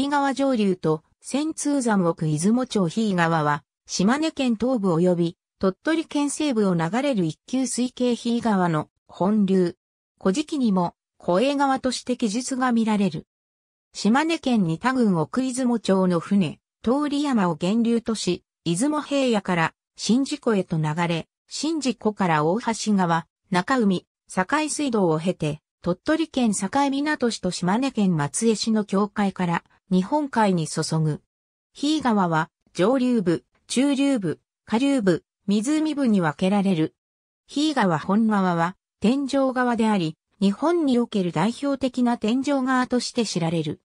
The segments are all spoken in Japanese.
日川上流と千通山奥出雲町日川は、島根県東部及び鳥取県西部を流れる一級水系日川の本流。古事記にも、小江川として記述が見られる。島根県に田郡奥出雲町の船、通り山を源流とし、出雲平野から宍道湖へと流れ、宍道湖から大橋川、中海、境水道を経て、鳥取県境港市と島根県松江市の境界から日本海に注ぐ。ヒー川は上流部、中流部、下流部、湖部に分けられる。ヒー川本川は天井川であり、日本における代表的な天井川として知られる。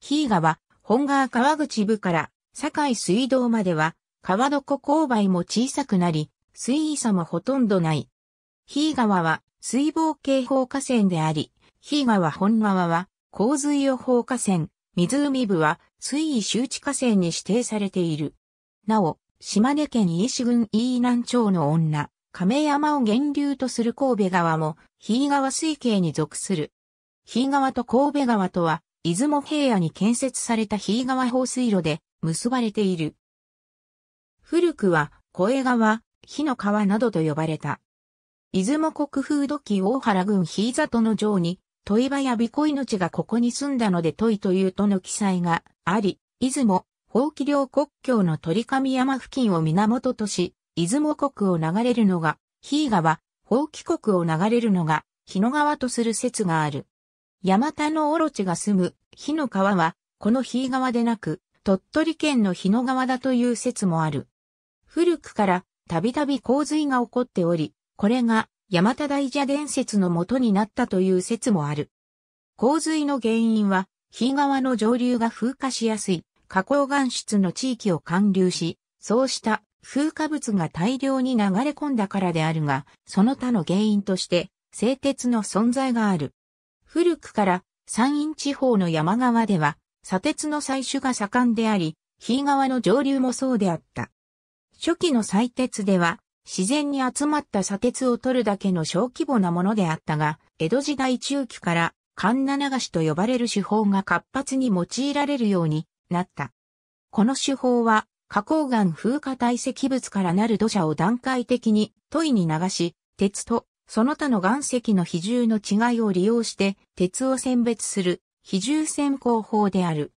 ヒー川、本川川口部から堺水道までは、川床勾配も小さくなり、水位差もほとんどない。ヒー川は水防警報河川であり、ヒー川本川は洪水予報河川、湖部は水位周知河川に指定されている。なお、島根県伊市郡伊南町の女、亀山を源流とする神戸川も、日井川水系に属する。日井川と神戸川とは、出雲平野に建設された日井川放水路で結ばれている。古くは、小川、日の川などと呼ばれた。出雲国風土記大原郡日井里の城に問い場やビコ命がここに住んだので問いというとの記載があり、出雲、法規領国境の鳥上山付近を源とし、出雲国を流れるのが、日川、法規国を流れるのが、日野川とする説がある。山田のオロチが住む、日野川は、この日川でなく、鳥取県の日野川だという説もある。古くから、たびたび洪水が起こっており、これが、山田大蛇伝説の元になったという説もある。洪水の原因は、日川の上流が風化しやすい、加工岩質の地域を貫流し、そうした風化物が大量に流れ込んだからであるが、その他の原因として、製鉄の存在がある。古くから山陰地方の山側では、砂鉄の採取が盛んであり、日川の上流もそうであった。初期の採鉄では、自然に集まった砂鉄を取るだけの小規模なものであったが、江戸時代中期から神七流しと呼ばれる手法が活発に用いられるようになった。この手法は、花崗岩風化堆積物からなる土砂を段階的に問いに流し、鉄とその他の岩石の比重の違いを利用して、鉄を選別する比重選鉱法である。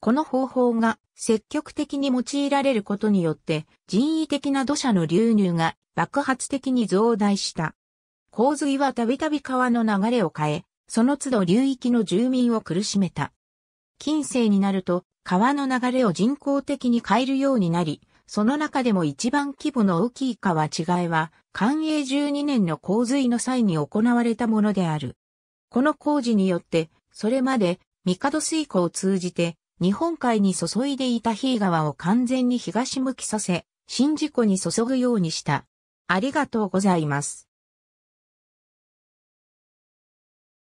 この方法が積極的に用いられることによって人為的な土砂の流入が爆発的に増大した。洪水はたびたび川の流れを変え、その都度流域の住民を苦しめた。近世になると川の流れを人工的に変えるようになり、その中でも一番規模の大きい川違いは、寛永12年の洪水の際に行われたものである。この工事によって、それまで、帝水湖を通じて、日本海に注いでいた日川を完全に東向きさせ、宍道湖に注ぐようにした。ありがとうございます。